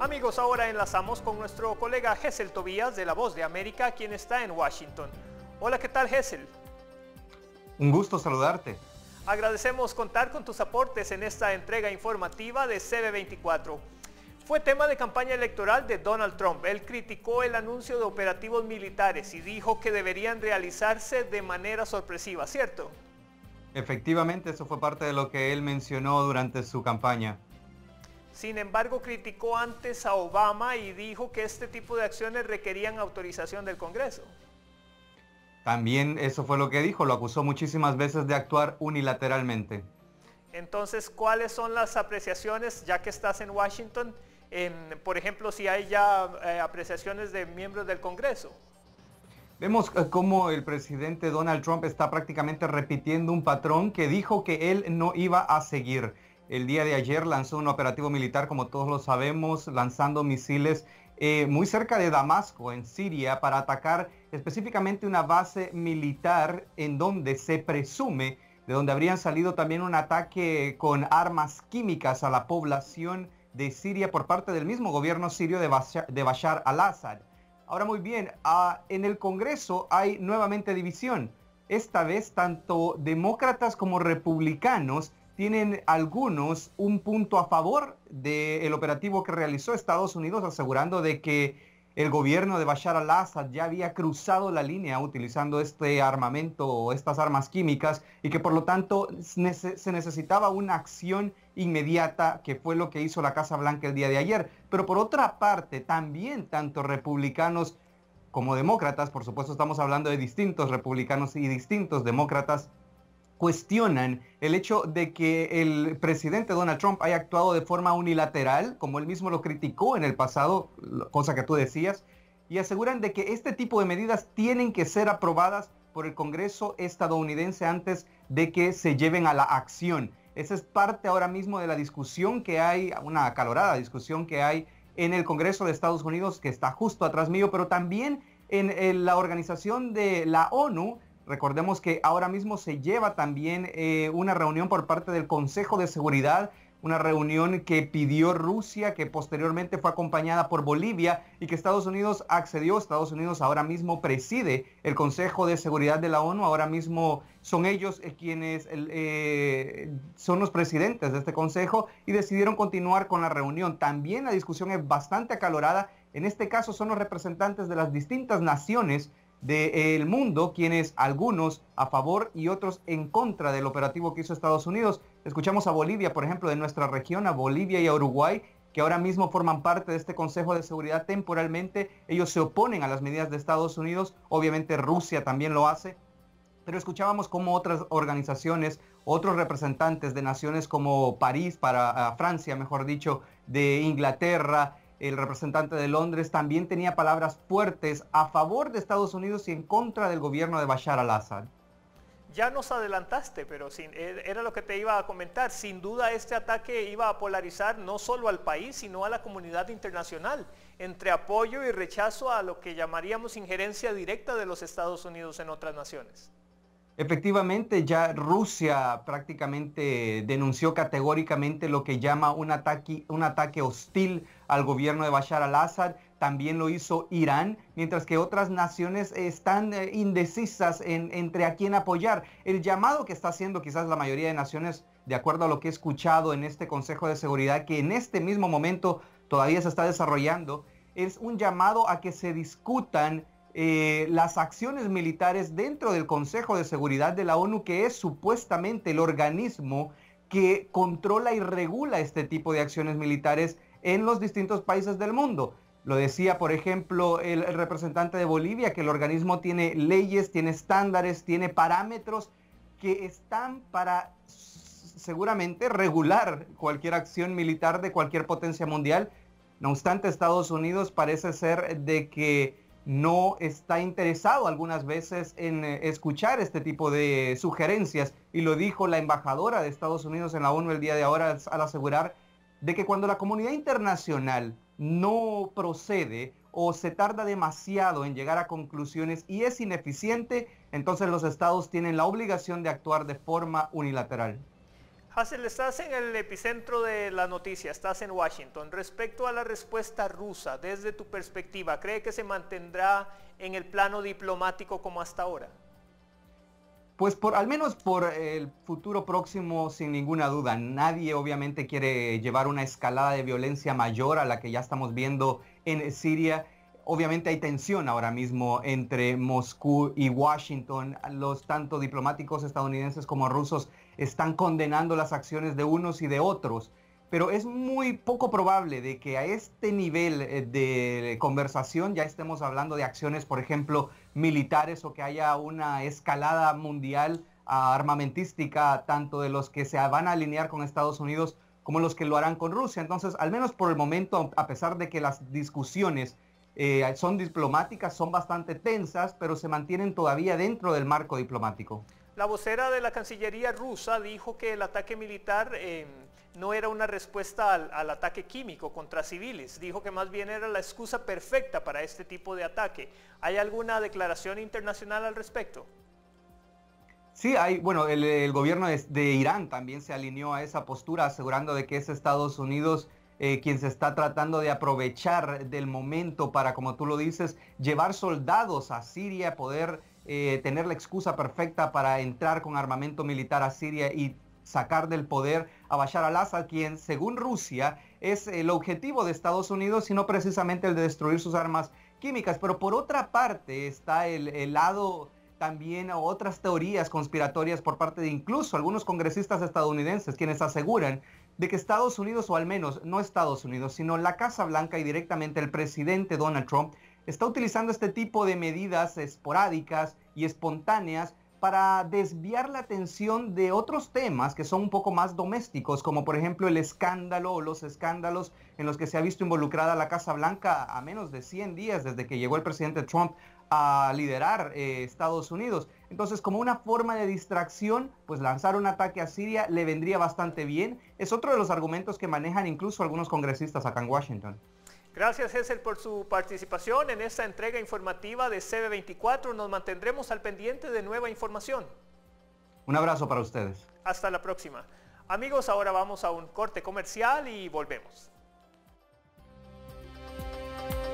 Amigos, ahora enlazamos con nuestro colega Hessel Tobías de La Voz de América, quien está en Washington. Hola, ¿qué tal Hessel? Un gusto saludarte. Agradecemos contar con tus aportes en esta entrega informativa de CB24. Fue tema de campaña electoral de Donald Trump. Él criticó el anuncio de operativos militares y dijo que deberían realizarse de manera sorpresiva, ¿cierto? Efectivamente, eso fue parte de lo que él mencionó durante su campaña. Sin embargo, criticó antes a Obama y dijo que este tipo de acciones requerían autorización del Congreso. También eso fue lo que dijo, lo acusó muchísimas veces de actuar unilateralmente. Entonces, ¿cuáles son las apreciaciones, ya que estás en Washington, por ejemplo, si hay ya eh, apreciaciones de miembros del Congreso? Vemos eh, cómo el presidente Donald Trump está prácticamente repitiendo un patrón que dijo que él no iba a seguir. El día de ayer lanzó un operativo militar, como todos lo sabemos, lanzando misiles eh, muy cerca de Damasco, en Siria, para atacar específicamente una base militar en donde se presume de donde habrían salido también un ataque con armas químicas a la población de Siria por parte del mismo gobierno sirio de Bashar, al-Assad. Ahora muy bien, ah, en el Congreso hay nuevamente división. Esta vez tanto demócratas como republicanos tienen algunos un punto a favor del operativo que realizó Estados Unidos asegurando de que el gobierno de Bashar al-Assad ya había cruzado la línea utilizando este armamento o estas armas químicas y que por lo tanto se necesitaba una acción inmediata que fue lo que hizo la Casa Blanca el día de ayer. Pero por otra parte, también tanto republicanos como demócratas, por supuesto estamos hablando de distintos republicanos y distintos demócratas, cuestionan el hecho de que el presidente Donald Trump haya actuado de forma unilateral, como él mismo lo criticó en el pasado, cosa que tú decías, y aseguran de que este tipo de medidas tienen que ser aprobadas por el Congreso estadounidense antes de que se lleven a la acción. Esa es parte ahora mismo de la discusión que hay, una acalorada discusión que hay en el Congreso de Estados Unidos, que está justo atrás mío, pero también en, la organización de la ONU, Recordemos que ahora mismo se lleva también eh, una reunión por parte del Consejo de Seguridad, una reunión que pidió Rusia, que posteriormente fue acompañada por Bolivia y que Estados Unidos accedió. Estados Unidos ahora mismo preside el Consejo de Seguridad de la ONU, ahora mismo son ellos eh, quienes eh, son los presidentes de este Consejo y decidieron continuar con la reunión. También la discusión es bastante acalorada. En este caso son los representantes de las distintas naciones del mundo, quienes algunos a favor y otros en contra del operativo que hizo Estados Unidos. Escuchamos a Bolivia, por ejemplo, de nuestra región, a Bolivia y a Uruguay, que ahora mismo forman parte de este Consejo de Seguridad temporalmente. Ellos se oponen a las medidas de Estados Unidos, obviamente Rusia también lo hace, pero escuchábamos cómo otras organizaciones, otros representantes de naciones como París, para ah, Francia, mejor dicho, de Inglaterra, el representante de Londres, también tenía palabras fuertes a favor de Estados Unidos y en contra del gobierno de Bashar al-Assad. Ya nos adelantaste, pero eh, era lo que te iba a comentar. Sin duda este ataque iba a polarizar no solo al país, sino a la comunidad internacional, entre apoyo y rechazo a lo que llamaríamos injerencia directa de los Estados Unidos en otras naciones. Efectivamente, ya Rusia prácticamente denunció categóricamente lo que llama un ataque, un ataque hostil al gobierno de Bashar al-Assad también lo hizo Irán, mientras que otras naciones están eh, indecisas entre a quién apoyar. El llamado que está haciendo quizás la mayoría de naciones, de acuerdo a lo que he escuchado en este Consejo de Seguridad, que en este mismo momento todavía se está desarrollando, es un llamado a que se discutan eh, las acciones militares dentro del Consejo de Seguridad de la ONU, que es supuestamente el organismo que controla y regula este tipo de acciones militares en los distintos países del mundo. Lo decía, por ejemplo, el representante de Bolivia, que el organismo tiene leyes, tiene estándares, tiene parámetros que están para seguramente regular cualquier acción militar de cualquier potencia mundial. No obstante, Estados Unidos parece ser de que no está interesado algunas veces en eh, escuchar este tipo de sugerencias. Y lo dijo la embajadora de Estados Unidos en la ONU el día de ahora al asegurar de que cuando la comunidad internacional no procede o se tarda demasiado en llegar a conclusiones y es ineficiente, entonces los estados tienen la obligación de actuar de forma unilateral. Hasel, ah, estás en el epicentro de la noticia, estás en Washington. Respecto a la respuesta rusa, desde tu perspectiva, ¿cree que se mantendrá en el plano diplomático como hasta ahora? Pues por al menos por el futuro próximo, sin ninguna duda. Nadie obviamente quiere llevar una escalada de violencia mayor a la que ya estamos viendo en Siria. Obviamente hay tensión ahora mismo entre Moscú y Washington. Los tanto diplomáticos estadounidenses como rusos están condenando las acciones de unos y de otros, pero es muy poco probable de que a este nivel eh, de conversación ya estemos hablando de acciones, por ejemplo, militares o que haya una escalada mundial armamentística, tanto de los que se van a alinear con Estados Unidos como los que lo harán con Rusia. Entonces, al menos por el momento, a pesar de que las discusiones eh, son diplomáticas, son bastante tensas, pero se mantienen todavía dentro del marco diplomático. La vocera de la Cancillería rusa dijo que el ataque militar em, no era una respuesta al, ataque químico contra civiles, dijo que más bien era la excusa perfecta para este tipo de ataque. ¿Hay alguna declaración internacional al respecto? Sí, hay, bueno, el, gobierno de, Irán también se alineó a esa postura, asegurando de que es Estados Unidos eh, quien se está tratando de aprovechar del momento para, como tú lo dices, llevar soldados a Siria, poder eh, tener la excusa perfecta para entrar con armamento militar a Siria y sacar del poder a Bashar al-Assad, quien según Rusia es el objetivo de Estados Unidos, sino precisamente el de destruir sus armas químicas. Pero por otra parte está el, el lado también otras teorías conspiratorias por parte de incluso algunos congresistas estadounidenses, quienes aseguran de que Estados Unidos, o al menos no Estados Unidos, sino la Casa Blanca y directamente el presidente Donald Trump, está utilizando este tipo de medidas esporádicas y espontáneas para desviar la atención de otros temas que son un poco más domésticos, como por ejemplo el escándalo o los escándalos en los que se ha visto involucrada la Casa Blanca a menos de 100 días desde que llegó el presidente Trump a liderar eh, Estados Unidos. Entonces, como una forma de distracción, pues lanzar un ataque a Siria le vendría bastante bien. Es otro de los argumentos que manejan incluso algunos congresistas acá en Washington. Gracias Hessel por su participación en esta entrega informativa de CB24. Nos mantendremos al pendiente de nueva información. Un abrazo para ustedes. Hasta la próxima. Amigos, ahora vamos a un corte comercial y volvemos.